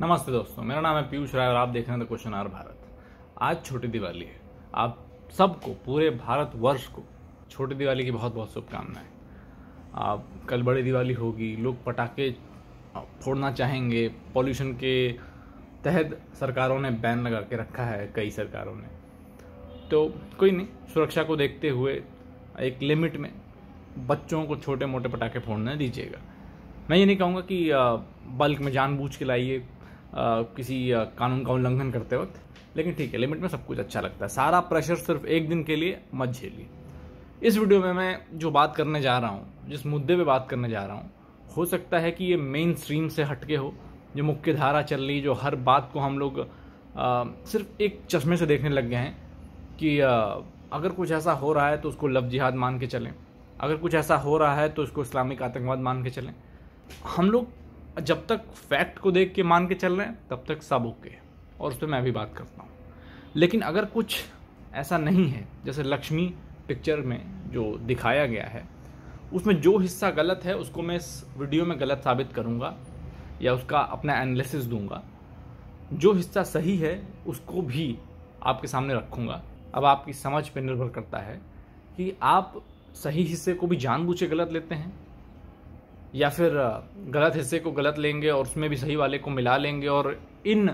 नमस्ते दोस्तों मेरा नाम है पीयूष राय और आप देख रहे हैं द क्वेश्चन आर भारत आज छोटी दिवाली है आप सबको पूरे भारत वर्ष को छोटी दिवाली की बहुत बहुत शुभकामनाएं आप कल बड़ी दिवाली होगी लोग पटाखे फोड़ना चाहेंगे पॉल्यूशन के तहत सरकारों ने बैन लगा के रखा है कई सरकारों ने तो कोई नहीं सुरक्षा को देखते हुए एक लिमिट में बच्चों को छोटे मोटे पटाखे फोड़ने दीजिएगा मैं ये नहीं कहूँगा कि बल्क में जानबूझ के लाइए किसी कानून का उल्लंघन करते वक्त लेकिन ठीक है लिमिट में सब कुछ अच्छा लगता है सारा प्रेशर सिर्फ एक दिन के लिए मत झेलिए इस वीडियो में मैं जो बात करने जा रहा हूँ जिस मुद्दे पे बात करने जा रहा हूँ हो सकता है कि ये मेन स्ट्रीम से हटके हो जो मुख्य धारा चल रही जो हर बात को हम लोग आ, सिर्फ एक चश्मे से देखने लग गए हैं कि आ, अगर कुछ ऐसा हो रहा है तो उसको लव जिहाद मान के चलें अगर कुछ ऐसा हो रहा है तो उसको इस्लामिक आतंकवाद मान के चलें हम लोग जब तक फैक्ट को देख के मान के चल रहे हैं तब तक सब ओके और उस पर मैं भी बात करता हूँ लेकिन अगर कुछ ऐसा नहीं है जैसे लक्ष्मी पिक्चर में जो दिखाया गया है उसमें जो हिस्सा गलत है उसको मैं इस वीडियो में गलत साबित करूँगा या उसका अपना एनालिसिस दूंगा जो हिस्सा सही है उसको भी आपके सामने रखूँगा अब आपकी समझ पर निर्भर करता है कि आप सही हिस्से को भी जानबूझे गलत लेते हैं या फिर गलत हिस्से को गलत लेंगे और उसमें भी सही वाले को मिला लेंगे और इन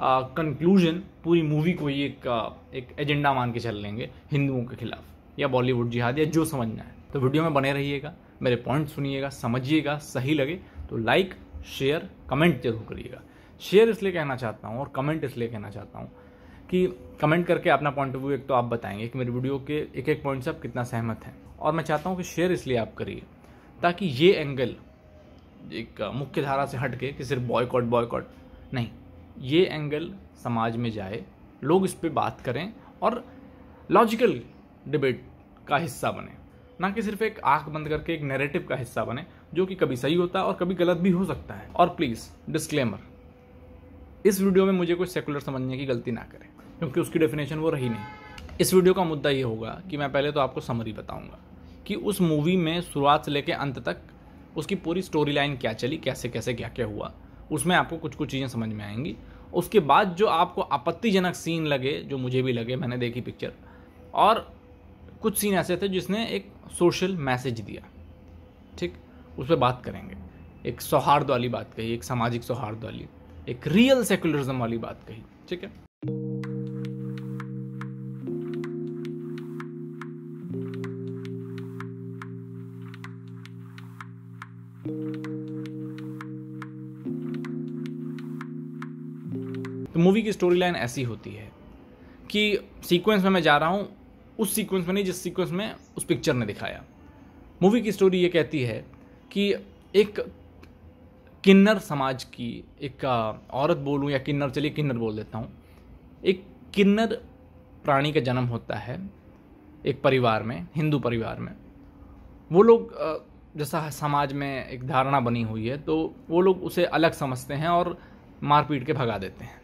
कंक्लूजन पूरी मूवी को ही एक एक एजेंडा मान के चल लेंगे हिंदुओं के खिलाफ या बॉलीवुड जिहाद या जो समझना है तो वीडियो में बने रहिएगा मेरे पॉइंट सुनिएगा समझिएगा सही लगे तो लाइक शेयर कमेंट जरूर करिएगा शेयर इसलिए कहना चाहता हूँ और कमेंट इसलिए कहना चाहता हूँ कि कमेंट करके अपना पॉइंट ऑफ व्यू एक तो आप बताएंगे कि मेरी वीडियो के एक एक पॉइंट से आप कितना सहमत हैं और मैं चाहता हूँ कि शेयर इसलिए आप करिए ताकि ये एंगल एक मुख्य धारा से हट के कि सिर्फ बॉयकॉट बॉयकॉट नहीं ये एंगल समाज में जाए लोग इस पर बात करें और लॉजिकल डिबेट का हिस्सा बने ना कि सिर्फ एक आंख बंद करके एक नैरेटिव का हिस्सा बने जो कि कभी सही होता है और कभी गलत भी हो सकता है और प्लीज़ डिस्क्लेमर इस वीडियो में मुझे कोई सेकुलर समझने की गलती ना करें क्योंकि उसकी डेफिनेशन वो रही नहीं इस वीडियो का मुद्दा ये होगा कि मैं पहले तो आपको समरी बताऊंगा कि उस मूवी में शुरुआत से लेकर अंत तक उसकी पूरी स्टोरी लाइन क्या चली कैसे कैसे क्या क्या हुआ उसमें आपको कुछ कुछ चीज़ें समझ में आएंगी उसके बाद जो आपको आपत्तिजनक सीन लगे जो मुझे भी लगे मैंने देखी पिक्चर और कुछ सीन ऐसे थे जिसने एक सोशल मैसेज दिया ठीक उस पर बात करेंगे एक सौहार्द वाली बात कही एक सामाजिक सौहार्द वाली एक रियल सेकुलरिज्म वाली बात कही ठीक है मूवी की स्टोरी लाइन ऐसी होती है कि सीक्वेंस में मैं जा रहा हूँ उस सीक्वेंस में नहीं जिस सीक्वेंस में उस पिक्चर ने दिखाया मूवी की स्टोरी ये कहती है कि एक किन्नर समाज की एक औरत बोलूँ या किन्नर चलिए किन्नर बोल देता हूँ एक किन्नर प्राणी का जन्म होता है एक परिवार में हिंदू परिवार में वो लोग जैसा समाज में एक धारणा बनी हुई है तो वो लोग उसे अलग समझते हैं और मारपीट के भगा देते हैं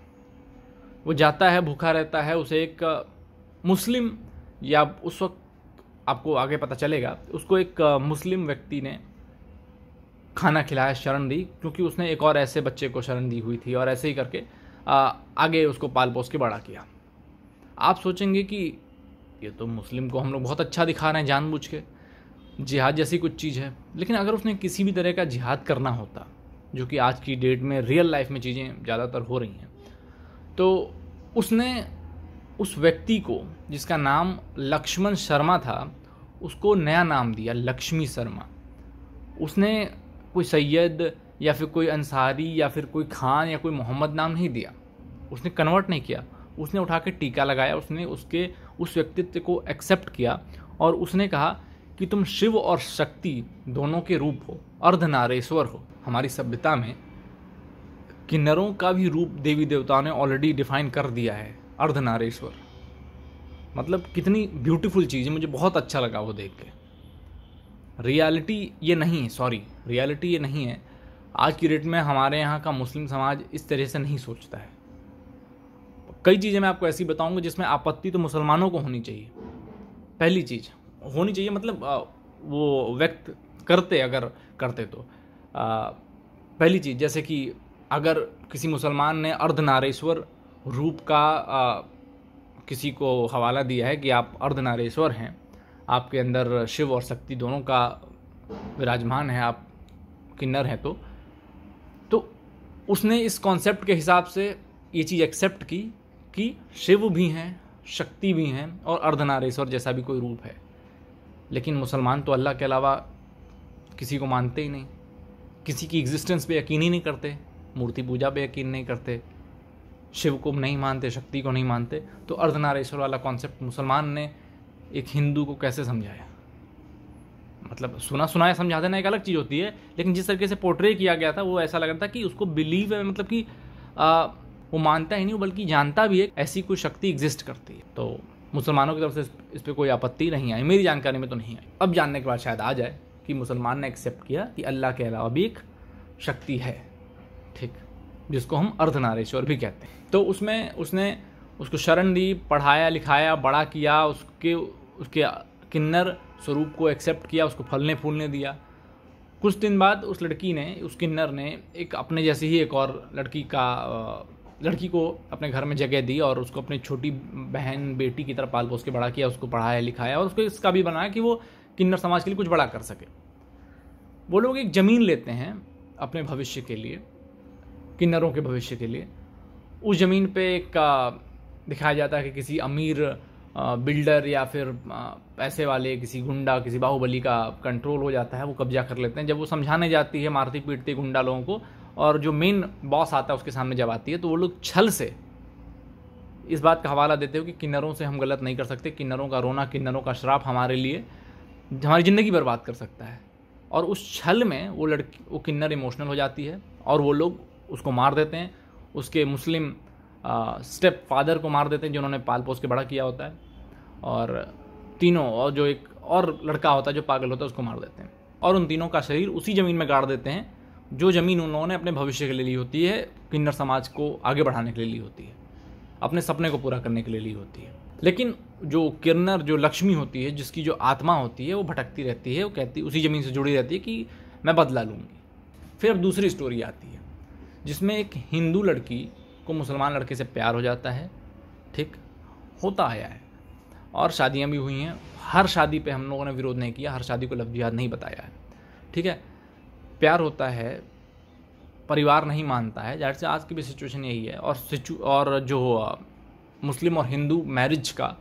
वो जाता है भूखा रहता है उसे एक मुस्लिम या उस वक्त आपको आगे पता चलेगा उसको एक मुस्लिम व्यक्ति ने खाना खिलाया शरण दी क्योंकि उसने एक और ऐसे बच्चे को शरण दी हुई थी और ऐसे ही करके आगे उसको पाल पोस के बड़ा किया आप सोचेंगे कि ये तो मुस्लिम को हम लोग बहुत अच्छा दिखा रहे हैं जानबूझ के जिहाद जैसी कुछ चीज़ है लेकिन अगर उसने किसी भी तरह का जिहाद करना होता जो कि आज की डेट में रियल लाइफ में चीज़ें ज़्यादातर हो रही हैं तो उसने उस व्यक्ति को जिसका नाम लक्ष्मण शर्मा था उसको नया नाम दिया लक्ष्मी शर्मा उसने कोई सैयद या फिर कोई अंसारी या फिर कोई खान या कोई मोहम्मद नाम नहीं दिया उसने कन्वर्ट नहीं किया उसने उठा के टीका लगाया उसने उसके उस व्यक्तित्व को एक्सेप्ट किया और उसने कहा कि तुम शिव और शक्ति दोनों के रूप हो अर्धनारेश्वर हो हमारी सभ्यता में किन्नरों का भी रूप देवी देवताओं ने ऑलरेडी डिफाइन कर दिया है अर्धनारेश्वर मतलब कितनी ब्यूटीफुल चीज़ है मुझे बहुत अच्छा लगा वो देख के रियलिटी ये नहीं है सॉरी रियलिटी ये नहीं है आज की डेट में हमारे यहाँ का मुस्लिम समाज इस तरह से नहीं सोचता है कई चीज़ें मैं आपको ऐसी बताऊंगा जिसमें आपत्ति तो मुसलमानों को होनी चाहिए पहली चीज़ होनी चाहिए मतलब वो व्यक्त करते अगर करते तो पहली चीज़ जैसे कि अगर किसी मुसलमान ने अर्धनारेश्वर रूप का आ, किसी को हवाला दिया है कि आप अर्धनारेश्वर हैं आपके अंदर शिव और शक्ति दोनों का विराजमान है आप किन्नर हैं तो तो उसने इस कॉन्सेप्ट के हिसाब से ये चीज़ एक्सेप्ट की कि शिव भी हैं शक्ति भी हैं और अर्धनारेश्वर जैसा भी कोई रूप है लेकिन मुसलमान तो अल्लाह के अलावा किसी को मानते ही नहीं किसी की एग्जिस्टेंस पे यकीन ही नहीं करते मूर्ति पूजा पे यकीन नहीं करते शिव को नहीं मानते शक्ति को नहीं मानते तो अर्धनारेश्वर वाला कॉन्सेप्ट मुसलमान ने एक हिंदू को कैसे समझाया मतलब सुना सुनाया समझा देना एक अलग चीज़ होती है लेकिन जिस तरीके से पोर्ट्रे किया गया था वो ऐसा लग रहा था कि उसको बिलीव है मतलब कि आ, वो मानता ही नहीं बल्कि जानता भी है ऐसी कोई शक्ति एग्जिस्ट करती है तो मुसलमानों की तरफ से इस पर कोई आपत्ति नहीं आई मेरी जानकारी में तो नहीं आई अब जानने के बाद शायद आ जाए कि मुसलमान ने एक्सेप्ट किया कि अल्लाह के अलावा भी एक शक्ति है ठीक जिसको हम अर्धनारेश्वर भी कहते हैं तो उसमें उसने उसको शरण दी पढ़ाया लिखाया बड़ा किया उसके उसके किन्नर स्वरूप को एक्सेप्ट किया उसको फलने फूलने दिया कुछ दिन बाद उस लड़की ने उस किन्नर ने एक अपने जैसी ही एक और लड़की का लड़की को अपने घर में जगह दी और उसको अपनी छोटी बहन बेटी की तरह पाल उसके बड़ा किया उसको पढ़ाया लिखाया और उसको इसका भी बनाया कि वो किन्नर समाज के लिए कुछ बड़ा कर सके वो लोग एक ज़मीन लेते हैं अपने भविष्य के लिए किन्नरों के भविष्य के लिए उस ज़मीन पे एक दिखाया जाता है कि किसी अमीर बिल्डर या फिर पैसे वाले किसी गुंडा किसी बाहुबली का कंट्रोल हो जाता है वो कब्जा कर लेते हैं जब वो समझाने जाती है मारती पीटती गुंडा लोगों को और जो मेन बॉस आता है उसके सामने जब आती है तो वो लोग छल से इस बात का हवाला देते हो कि किन्नरों से हम गलत नहीं कर सकते किन्नरों का रोना किन्नरों का श्राप हमारे लिए हमारी ज़िंदगी बर्बाद कर सकता है और उस छल में वो लड़की वो किन्नर इमोशनल हो जाती है और वो लोग उसको मार देते हैं उसके मुस्लिम स्टेप फादर को मार देते हैं जिन्होंने पाल पोस के बड़ा किया होता है और तीनों और जो एक और लड़का होता है जो पागल होता है उसको मार देते हैं और उन तीनों का शरीर उसी ज़मीन में गाड़ देते हैं जो ज़मीन उन लोगों ने अपने भविष्य के लिए ली होती है किन्नर समाज को आगे बढ़ाने के लिए ली होती है अपने सपने को पूरा करने के लिए ली होती है लेकिन जो किन्नर जो लक्ष्मी होती है जिसकी जो आत्मा होती है वो भटकती रहती है वो कहती उसी ज़मीन से जुड़ी रहती है कि मैं बदला लूँगी फिर अब दूसरी स्टोरी आती है जिसमें एक हिंदू लड़की को मुसलमान लड़के से प्यार हो जाता है ठीक होता आया है और शादियां भी हुई हैं हर शादी पे हम लोगों ने विरोध नहीं किया हर शादी को लफ जिहाद नहीं बताया है ठीक है प्यार होता है परिवार नहीं मानता है जाहिर से आज की भी सिचुएशन यही है और सिचु और जो मुस्लिम और हिंदू मैरिज का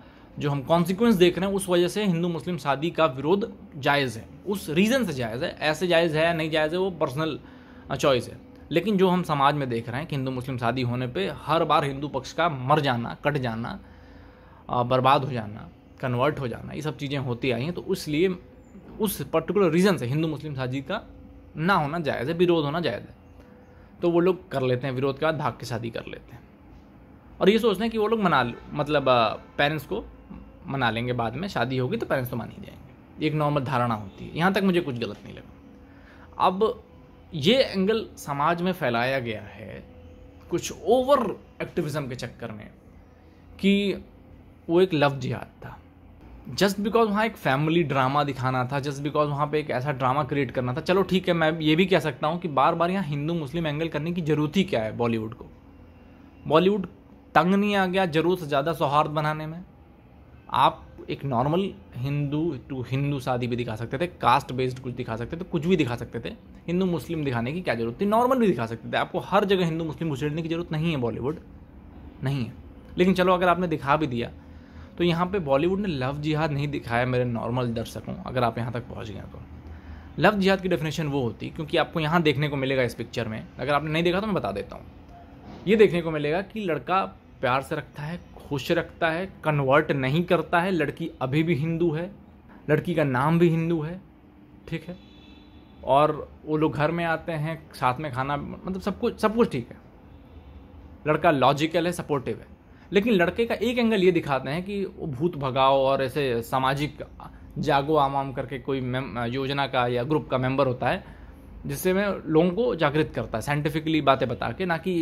जो हम कॉन्सिक्वेंस देख रहे हैं उस वजह से हिंदू मुस्लिम शादी का विरोध जायज़ है उस रीज़न से जायज़ है ऐसे जायज़ है या नहीं जायज़ है वो पर्सनल चॉइस है लेकिन जो हम समाज में देख रहे हैं कि हिंदू मुस्लिम शादी होने पे हर बार हिंदू पक्ष का मर जाना कट जाना बर्बाद हो जाना कन्वर्ट हो जाना ये सब चीज़ें होती आई हैं तो इसलिए उस पर्टिकुलर रीज़न से हिंदू मुस्लिम शादी का ना होना जायज़ है विरोध होना जायज़ है तो वो लोग कर लेते हैं विरोध के बाद भाग के शादी कर लेते हैं और ये सोचते हैं कि वो लोग मना मतलब पेरेंट्स को मना लेंगे बाद में शादी होगी तो पेरेंट्स तो मान ही जाएंगे एक नॉर्मल धारणा होती है यहाँ तक मुझे कुछ गलत नहीं लगा अब ये एंगल समाज में फैलाया गया है कुछ ओवर एक्टिविज़म के चक्कर में कि वो एक लव जिहाद था जस्ट बिकॉज वहाँ एक फैमिली ड्रामा दिखाना था जस्ट बिकॉज वहाँ पे एक ऐसा ड्रामा क्रिएट करना था चलो ठीक है मैं ये भी कह सकता हूँ कि बार बार यहाँ हिंदू मुस्लिम एंगल करने की ज़रूरत ही क्या है बॉलीवुड को बॉलीवुड तंग नहीं आ गया ज़रूरत से ज़्यादा सौहार्द बनाने में आप एक नॉर्मल हिंदू टू हिंदू शादी भी दिखा सकते थे कास्ट बेस्ड कुछ दिखा सकते थे तो कुछ भी दिखा सकते थे हिंदू मुस्लिम दिखाने की क्या जरूरत थी नॉर्मल भी दिखा सकते थे आपको हर जगह हिंदू मुस्लिम घुसेड़ने की जरूरत नहीं है बॉलीवुड नहीं है लेकिन चलो अगर आपने दिखा भी दिया तो यहाँ पे बॉलीवुड ने लव जिहाद नहीं दिखाया मेरे नॉर्मल दर्शकों अगर आप यहाँ तक पहुँच गए तो लव जिहाद की डेफिनेशन वो होती क्योंकि आपको यहाँ देखने को मिलेगा इस पिक्चर में अगर आपने नहीं देखा तो मैं बता देता हूँ ये देखने को मिलेगा कि लड़का प्यार से रखता है खुश रखता है कन्वर्ट नहीं करता है लड़की अभी भी हिंदू है लड़की का नाम भी हिंदू है ठीक है और वो लोग घर में आते हैं साथ में खाना मतलब सब कुछ सब कुछ ठीक है लड़का लॉजिकल है सपोर्टिव है लेकिन लड़के का एक एंगल ये दिखाते हैं कि वो भूत भगाओ और ऐसे सामाजिक जागो आम आम करके कोई योजना का या ग्रुप का मेंबर होता है जिससे में लोगों को जागृत करता है साइंटिफिकली बातें बता के ना कि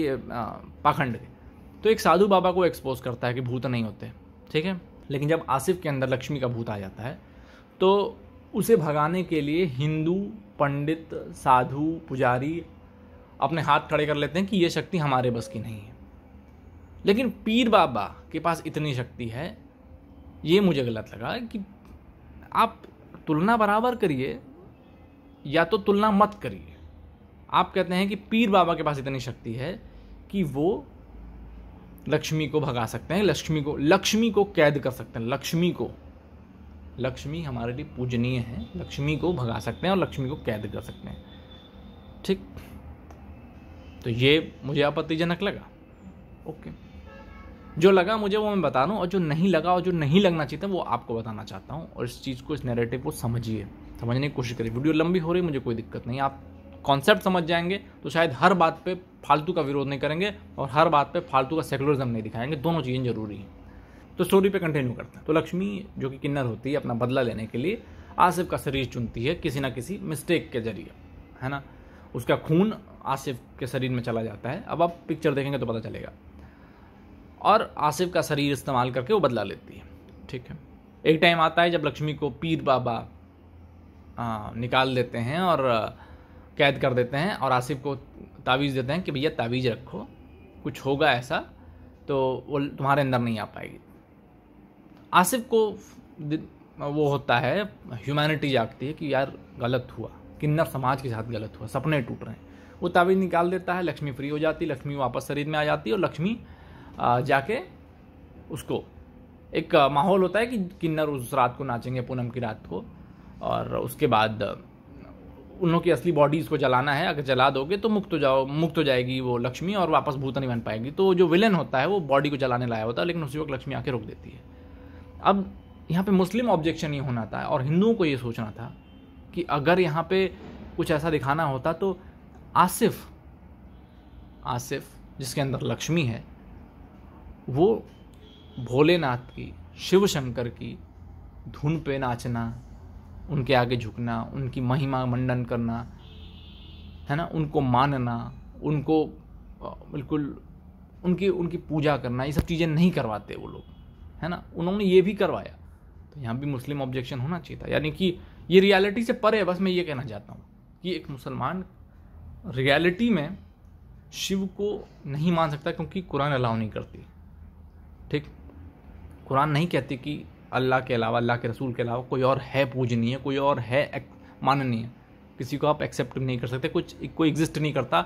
पाखंड के तो एक साधु बाबा को एक्सपोज करता है कि भूत नहीं होते ठीक है लेकिन जब आसिफ के अंदर लक्ष्मी का भूत आ जाता है तो उसे भगाने के लिए हिंदू पंडित साधु पुजारी अपने हाथ खड़े कर लेते हैं कि ये शक्ति हमारे बस की नहीं है लेकिन पीर बाबा के पास इतनी शक्ति है ये मुझे गलत लगा कि आप तुलना बराबर करिए या तो तुलना मत करिए आप कहते हैं कि पीर बाबा के पास इतनी शक्ति है कि वो लक्ष्मी को भगा सकते हैं लक्ष्मी को लक्ष्मी को कैद कर सकते हैं लक्ष्मी को लक्ष्मी हमारे लिए पूजनीय है लक्ष्मी को भगा सकते हैं और लक्ष्मी को कैद कर सकते हैं ठीक तो ये मुझे आपत्तिजनक लगा ओके जो लगा मुझे वो मैं बता रहा हूँ और जो नहीं लगा और जो नहीं लगना चाहिए था वो आपको बताना चाहता हूँ और इस चीज़ को इस नैरेटिव को समझिए समझने की कोशिश करिए वीडियो लंबी हो रही मुझे कोई दिक्कत नहीं आप कॉन्सेप्ट समझ जाएंगे तो शायद हर बात पे फालतू का विरोध नहीं करेंगे और हर बात पे फालतू का सेकुलरिज्म नहीं दिखाएंगे दोनों चीज़ें जरूरी हैं तो स्टोरी पे कंटिन्यू करते हैं तो लक्ष्मी जो कि किन्नर होती है अपना बदला लेने के लिए आसिफ का शरीर चुनती है किसी ना किसी मिस्टेक के जरिए है ना उसका खून आसिफ के शरीर में चला जाता है अब आप पिक्चर देखेंगे तो पता चलेगा और आसिफ का शरीर इस्तेमाल करके वो बदला लेती है ठीक है एक टाइम आता है जब लक्ष्मी को पीर बाबा आ, निकाल देते हैं और कैद कर देते हैं और आसिफ को तावीज़ देते हैं कि भैया तावीज़ रखो कुछ होगा ऐसा तो वो तुम्हारे अंदर नहीं आ पाएगी आसिफ को वो होता है ह्यूमैनिटी जागती है कि यार गलत हुआ किन्नर समाज के साथ गलत हुआ सपने टूट रहे हैं वो तावीज़ निकाल देता है लक्ष्मी फ्री हो जाती लक्ष्मी वापस शरीर में आ जाती है और लक्ष्मी जाके उसको एक माहौल होता है कि किन्नर उस रात को नाचेंगे पूनम की रात को और उसके बाद उन लोग की असली बॉडीज़ को जलाना है अगर जला दोगे तो मुक्त हो जाओ मुक्त हो जाएगी वो लक्ष्मी और वापस भूत नहीं बन पाएगी तो जो विलन होता है वो बॉडी को जलाने लाया होता है लेकिन उसी वक्त लक्ष्मी आके रोक देती है अब यहाँ पे मुस्लिम ऑब्जेक्शन ये होना था और हिंदुओं को ये सोचना था कि अगर यहाँ पे कुछ ऐसा दिखाना होता तो आसिफ आसिफ जिसके अंदर लक्ष्मी है वो भोलेनाथ की शिव शंकर की धुन पे नाचना उनके आगे झुकना उनकी महिमा मंडन करना है ना उनको मानना उनको बिल्कुल उनकी उनकी पूजा करना ये सब चीज़ें नहीं करवाते वो लोग है ना उन्होंने ये भी करवाया तो यहाँ भी मुस्लिम ऑब्जेक्शन होना चाहिए था यानी कि ये रियलिटी से परे है बस मैं ये कहना चाहता हूँ कि एक मुसलमान रियलिटी में शिव को नहीं मान सकता क्योंकि कुरान अलाउ नहीं करती ठीक कुरान नहीं कहती कि अल्लाह के अलावा अल्लाह के रसूल के अलावा कोई और है पूजनीय कोई और है माननीय किसी को आप एक्सेप्ट नहीं कर सकते कुछ कोई एग्जिस्ट नहीं करता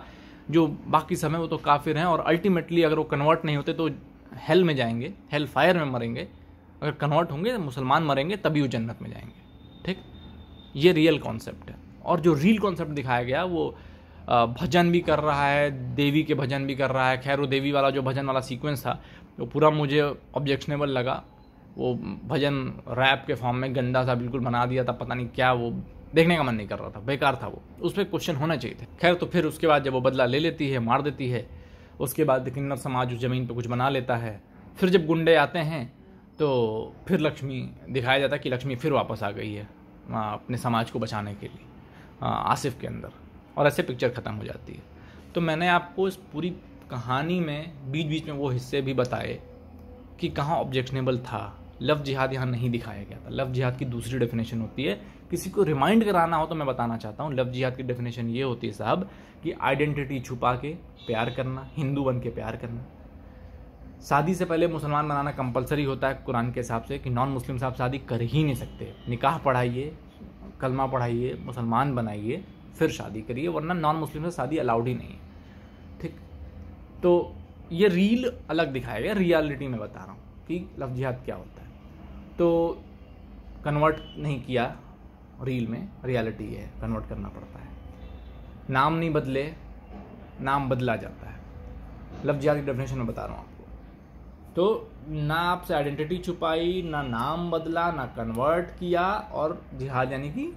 जो बाकी समय वो तो काफिर हैं और अल्टीमेटली अगर वो कन्वर्ट नहीं होते तो हेल में जाएंगे हेल फायर में मरेंगे अगर कन्वर्ट होंगे तो मुसलमान मरेंगे तभी वो जन्नत में जाएंगे ठीक ये रियल कॉन्सेप्ट है और जो रियल कॉन्सेप्ट दिखाया गया वो भजन भी कर रहा है देवी के भजन भी कर रहा है खैर वो देवी वाला जो भजन वाला सीक्वेंस था वो पूरा मुझे ऑब्जेक्शनेबल लगा वो भजन रैप के फॉर्म में गंदा सा बिल्कुल बना दिया था पता नहीं क्या वो देखने का मन नहीं कर रहा था बेकार था वो उस पर क्वेश्चन होना चाहिए था खैर तो फिर उसके बाद जब वो बदला ले लेती है मार देती है उसके बाद किन्नर समाज उस ज़मीन पर कुछ बना लेता है फिर जब गुंडे आते हैं तो फिर लक्ष्मी दिखाया जाता है कि लक्ष्मी फिर वापस आ गई है अपने समाज को बचाने के लिए आसिफ के अंदर और ऐसे पिक्चर ख़त्म हो जाती है तो मैंने आपको इस पूरी कहानी में बीच बीच में वो हिस्से भी बताए कि कहाँ ऑब्जेक्शनेबल था लव जिहाद यहाँ नहीं दिखाया गया था लव जिहाद की दूसरी डेफिनेशन होती है किसी को रिमाइंड कराना हो तो मैं बताना चाहता हूँ लव जिहाद की डेफिनेशन ये होती है साहब कि आइडेंटिटी छुपा के प्यार करना हिंदू बन के प्यार करना शादी से पहले मुसलमान बनाना कंपलसरी होता है कुरान के हिसाब से कि नॉन मुस्लिम साहब शादी कर ही नहीं सकते निकाह पढ़ाइए कलमा पढ़ाइए मुसलमान बनाइए फिर शादी करिए वरना नॉन मुस्लिम से शादी अलाउड ही नहीं है ठीक तो ये रील अलग दिखाया गया रियलिटी में बता रहा हूँ कि लफ जिहाद क्या होता है तो कन्वर्ट नहीं किया रील में रियलिटी है कन्वर्ट करना पड़ता है नाम नहीं बदले नाम बदला जाता है लफ्जियात की डेफिनेशन में बता रहा हूँ आपको तो ना आपसे आइडेंटिटी छुपाई ना नाम बदला ना कन्वर्ट किया और जिहाद यानी कि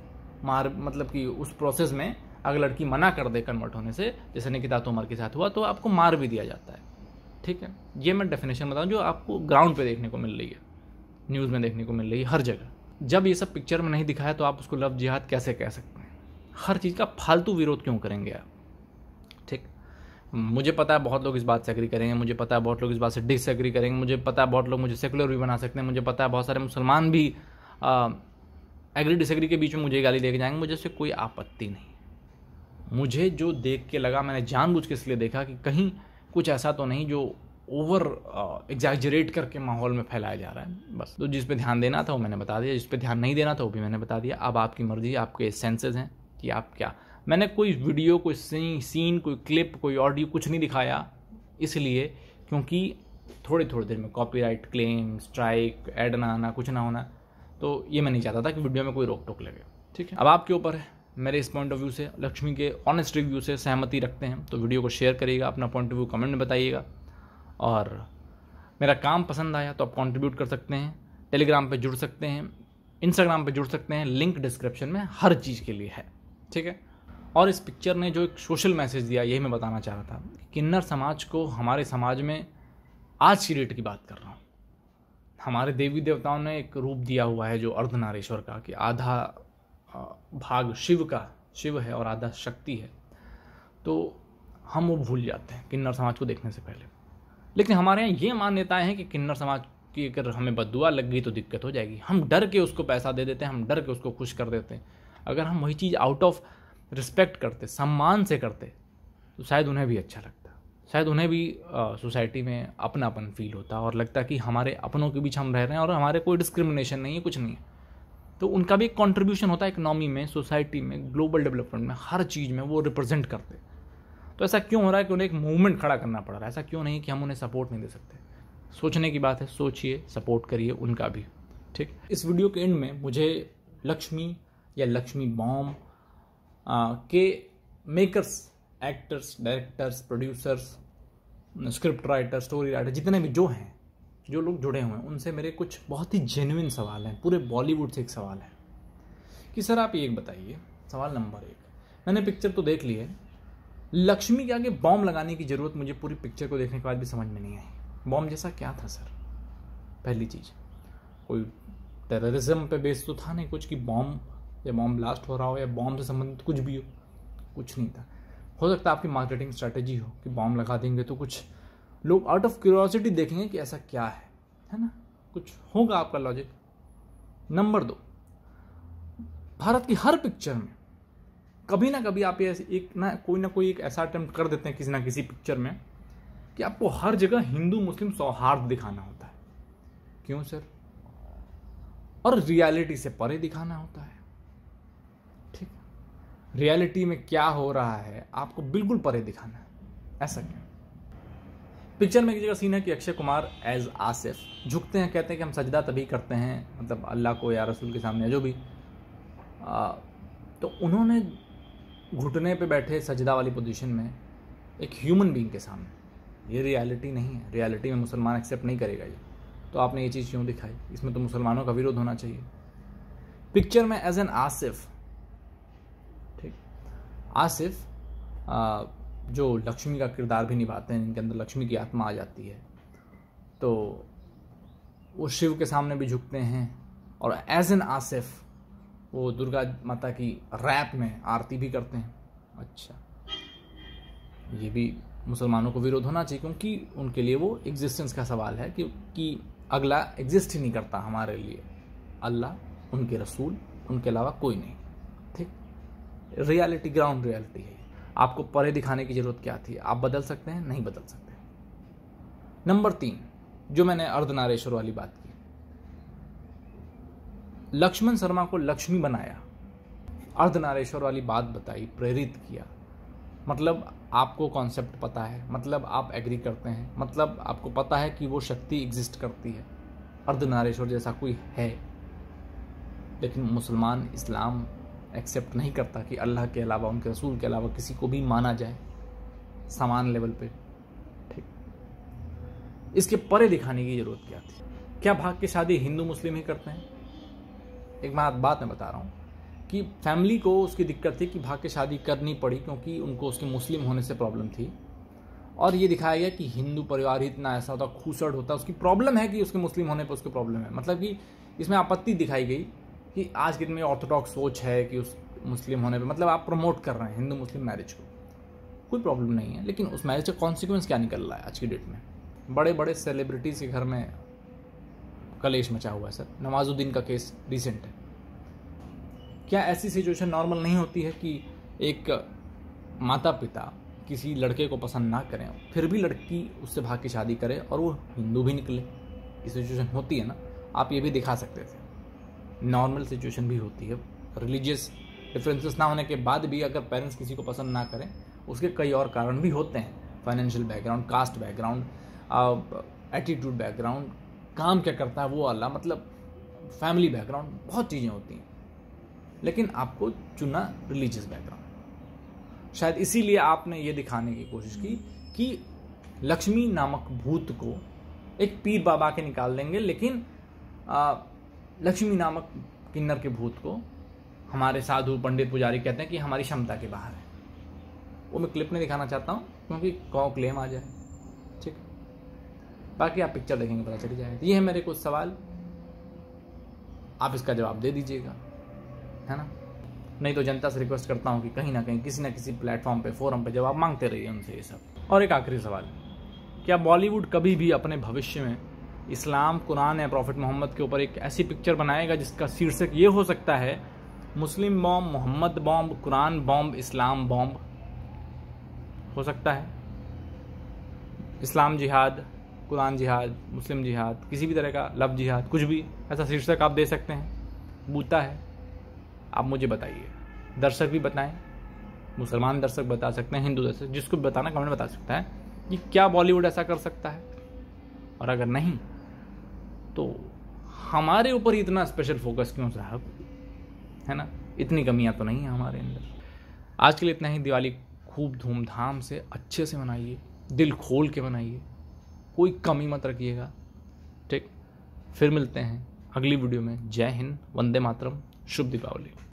मार मतलब कि उस प्रोसेस में अगर लड़की मना कर दे कन्वर्ट होने से जैसे निकिता तोमर के साथ हुआ तो आपको मार भी दिया जाता है ठीक है ये मैं डेफिनेशन बताऊँ जो आपको ग्राउंड पे देखने को मिल रही है न्यूज़ में देखने को मिल रही है हर जगह जब ये सब पिक्चर में नहीं दिखाया तो आप उसको लव जिहाद कैसे कह सकते हैं हर चीज़ का फालतू विरोध क्यों करेंगे आप ठीक मुझे पता है बहुत लोग इस बात से एग्री करेंगे मुझे पता है बहुत लोग इस बात से डिसएग्री करेंगे मुझे पता है बहुत लोग मुझे सेकुलर भी बना सकते हैं मुझे पता है बहुत सारे मुसलमान भी एग्री डिसएग्री के बीच में मुझे गाली देके जाएंगे मुझे इससे कोई आपत्ति नहीं मुझे जो देख के लगा मैंने जानबूझ के इसलिए देखा कि कहीं कुछ ऐसा तो नहीं जो ओवर एग्जैजरेट uh, करके माहौल में फैलाया जा रहा है बस तो जिस पर ध्यान देना था वो मैंने बता दिया जिस पर ध्यान नहीं देना था वो भी मैंने बता दिया अब आपकी मर्जी आपके सेंसेस हैं कि आप क्या मैंने कोई वीडियो कोई सीन सीन कोई क्लिप कोई ऑडियो कुछ नहीं दिखाया इसलिए क्योंकि थोड़ी थोड़ी देर में कॉपीराइट क्लेम स्ट्राइक ऐड ना आना कुछ ना होना तो ये मैं नहीं चाहता था कि वीडियो में कोई रोक टोक लगे ठीक है अब आपके ऊपर है मेरे इस पॉइंट ऑफ व्यू से लक्ष्मी के ऑनेस्ट रिव्यू से सहमति रखते हैं तो वीडियो को शेयर करिएगा अपना पॉइंट ऑफ व्यू कमेंट में बताइएगा और मेरा काम पसंद आया तो आप कंट्रीब्यूट कर सकते हैं टेलीग्राम पे जुड़ सकते हैं इंस्टाग्राम पे जुड़ सकते हैं लिंक डिस्क्रिप्शन में हर चीज़ के लिए है ठीक है और इस पिक्चर ने जो एक सोशल मैसेज दिया यही मैं बताना चाह रहा था किन्नर समाज को हमारे समाज में आज की डेट की बात कर रहा हूँ हमारे देवी देवताओं ने एक रूप दिया हुआ है जो अर्धनारेश्वर का कि आधा भाग शिव का शिव है और आधा शक्ति है तो हम वो भूल जाते हैं किन्नर समाज को देखने से पहले लेकिन हमारे यहाँ ये मान्यताएं हैं कि किन्नर समाज की अगर हमें बदुआ लग गई तो दिक्कत हो जाएगी हम डर के उसको पैसा दे देते हैं हम डर के उसको खुश कर देते हैं अगर हम वही चीज़ आउट ऑफ रिस्पेक्ट करते सम्मान से करते तो शायद उन्हें भी अच्छा लगता शायद उन्हें भी सोसाइटी में अपनापन फील होता और लगता कि हमारे अपनों के बीच हम रह रहे हैं और हमारे कोई डिस्क्रिमिनेशन नहीं है कुछ नहीं है तो उनका भी एक कॉन्ट्रीब्यूशन होता है इकनॉमी में सोसाइटी में ग्लोबल डेवलपमेंट में हर चीज़ में वो रिप्रेजेंट करते तो ऐसा क्यों हो रहा है कि उन्हें एक मूवमेंट खड़ा करना पड़ रहा है ऐसा क्यों नहीं कि हम उन्हें सपोर्ट नहीं दे सकते सोचने की बात है सोचिए सपोर्ट करिए उनका भी ठीक इस वीडियो के एंड में मुझे लक्ष्मी या लक्ष्मी बॉम के makers actors directors producers script writer story writer जितने भी जो हैं जो लोग जुड़े हुए हैं उनसे मेरे कुछ बहुत ही जेन्यन सवाल हैं पूरे बॉलीवुड से एक सवाल है कि सर आप एक बताइए सवाल नंबर एक मैंने पिक्चर तो देख ली है लक्ष्मी के आगे बॉम्ब लगाने की ज़रूरत मुझे पूरी पिक्चर को देखने के बाद भी समझ में नहीं आई बॉम्ब जैसा क्या था सर पहली चीज़ कोई टेररिज्म पे बेस तो था नहीं कुछ कि बॉम्ब या बॉम्ब ब्लास्ट हो रहा हो या बॉम्ब से संबंधित कुछ भी हो कुछ नहीं था हो सकता है आपकी मार्केटिंग स्ट्रैटेजी हो कि बॉम्ब लगा देंगे तो कुछ लोग आउट ऑफ क्यूरोसिटी देखेंगे कि ऐसा क्या है है ना कुछ होगा आपका लॉजिक नंबर दो भारत की हर पिक्चर में कभी ना कभी आप ये एक ना कोई ना कोई एक ऐसा अटैम्प्ट कर देते हैं किसी ना किसी पिक्चर में कि आपको हर जगह हिंदू मुस्लिम सौहार्द दिखाना होता है क्यों सर और रियलिटी से परे दिखाना होता है ठीक रियलिटी में क्या हो रहा है आपको बिल्कुल परे दिखाना है ऐसा क्यों पिक्चर में एक जगह सीन है कि अक्षय कुमार एज आसिफ झुकते हैं कहते हैं कि हम सजदा तभी करते हैं मतलब अल्लाह को या रसूल के सामने जो भी आ, तो उन्होंने घुटने पे बैठे सजदा वाली पोजीशन में एक ह्यूमन बींग के सामने ये रियलिटी नहीं है रियलिटी में मुसलमान एक्सेप्ट नहीं करेगा ये तो आपने ये चीज़ क्यों दिखाई इसमें तो मुसलमानों का विरोध होना चाहिए पिक्चर में एज एन आसिफ ठीक आसिफ आ, जो लक्ष्मी का किरदार भी निभाते हैं इनके अंदर लक्ष्मी की आत्मा आ जाती है तो वो शिव के सामने भी झुकते हैं और एज एन आसिफ वो दुर्गा माता की रैप में आरती भी करते हैं अच्छा ये भी मुसलमानों को विरोध होना चाहिए क्योंकि उनके लिए वो एग्जिस्टेंस का सवाल है क्योंकि अगला एग्जिस्ट ही नहीं करता हमारे लिए अल्लाह उनके रसूल उनके अलावा कोई नहीं ठीक रियलिटी ग्राउंड रियलिटी है आपको परे दिखाने की ज़रूरत क्या थी आप बदल सकते हैं नहीं बदल सकते नंबर तीन जो मैंने अर्धनारेश्वर वाली बात की लक्ष्मण शर्मा को लक्ष्मी बनाया अर्धनारेश्वर वाली बात बताई प्रेरित किया मतलब आपको कॉन्सेप्ट पता है मतलब आप एग्री करते हैं मतलब आपको पता है कि वो शक्ति एग्जिस्ट करती है अर्धनारेश्वर जैसा कोई है लेकिन मुसलमान इस्लाम एक्सेप्ट नहीं करता कि अल्लाह के अलावा उनके रसूल के अलावा किसी को भी माना जाए समान लेवल पे ठीक इसके परे दिखाने की ज़रूरत क्या थी क्या भाग की शादी हिंदू मुस्लिम ही करते हैं एक मैं बात मैं बता रहा हूँ कि फैमिली को उसकी दिक्कत थी कि भाग के शादी करनी पड़ी क्योंकि उनको उसके मुस्लिम होने से प्रॉब्लम थी और ये दिखाया गया कि हिंदू परिवार ही इतना ऐसा होता खूसड़ होता उसकी प्रॉब्लम है कि उसके मुस्लिम होने पर उसकी प्रॉब्लम है मतलब कि इसमें आपत्ति दिखाई गई कि आज के दिन में ऑर्थोडॉक्स सोच है कि उस मुस्लिम होने पर मतलब आप प्रमोट कर रहे हैं हिंदू मुस्लिम मैरिज को कोई प्रॉब्लम नहीं है लेकिन उस मैरिज का कॉन्सिक्वेंस क्या निकल रहा है आज की डेट में बड़े बड़े सेलिब्रिटीज़ के घर में कलेश मचा हुआ है सर नवाजुद्दीन का केस रिसेंट है क्या ऐसी सिचुएशन नॉर्मल नहीं होती है कि एक माता पिता किसी लड़के को पसंद ना करें फिर भी लड़की उससे भाग के शादी करे और वो हिंदू भी निकले ये सिचुएशन होती है ना आप ये भी दिखा सकते थे नॉर्मल सिचुएशन भी होती है रिलीजियस डिफरेंसेस ना होने के बाद भी अगर पेरेंट्स किसी को पसंद ना करें उसके कई और कारण भी होते हैं financial background caste background attitude background काम क्या करता है वो अल्लाह मतलब फैमिली बैकग्राउंड बहुत चीज़ें होती हैं लेकिन आपको चुना रिलीजियस बैकग्राउंड शायद इसीलिए आपने ये दिखाने की कोशिश की कि लक्ष्मी नामक भूत को एक पीर बाबा के निकाल देंगे लेकिन आ, लक्ष्मी नामक किन्नर के भूत को हमारे साधु पंडित पुजारी कहते हैं कि हमारी क्षमता के बाहर है वो मैं क्लिप में दिखाना चाहता हूँ क्योंकि कौ क्लेम आ जाए बाकी आप पिक्चर देखेंगे पता चली जाएगा ये है मेरे कुछ सवाल आप इसका जवाब दे दीजिएगा है ना नहीं तो जनता से रिक्वेस्ट करता हूँ कि कहीं ना कहीं किसी ना किसी प्लेटफॉर्म पे फोरम पे जवाब मांगते रहिए उनसे ये सब और एक आखिरी सवाल क्या बॉलीवुड कभी भी अपने भविष्य में इस्लाम कुरान या प्रॉफिट मोहम्मद के ऊपर एक ऐसी पिक्चर बनाएगा जिसका शीर्षक ये हो सकता है मुस्लिम bomb Muhammad bomb Quran bomb Islam bomb हो सकता है इस्लाम जिहाद कुरान जिहाद मुस्लिम जिहाद किसी भी तरह का लव जिहाद कुछ भी ऐसा शीर्षक आप दे सकते हैं बूता है आप मुझे बताइए दर्शक भी बताएं मुसलमान दर्शक बता सकते हैं हिंदू दर्शक जिसको भी बताना कमेंट बता सकता है कि क्या बॉलीवुड ऐसा कर सकता है और अगर नहीं तो हमारे ऊपर इतना स्पेशल फोकस क्यों साहब है ना इतनी कमियां तो नहीं है हमारे अंदर आज के लिए इतना ही दिवाली खूब धूमधाम से अच्छे से मनाइए दिल खोल के मनाइए कोई कमी मत रखिएगा ठीक फिर मिलते हैं अगली वीडियो में जय हिंद वंदे मातरम शुभ दीपावली